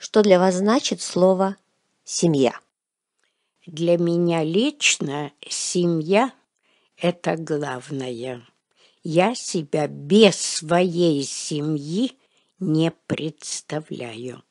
что для вас значит слово семья? Для меня лично семья это главное. Я себя без своей семьи не представляю.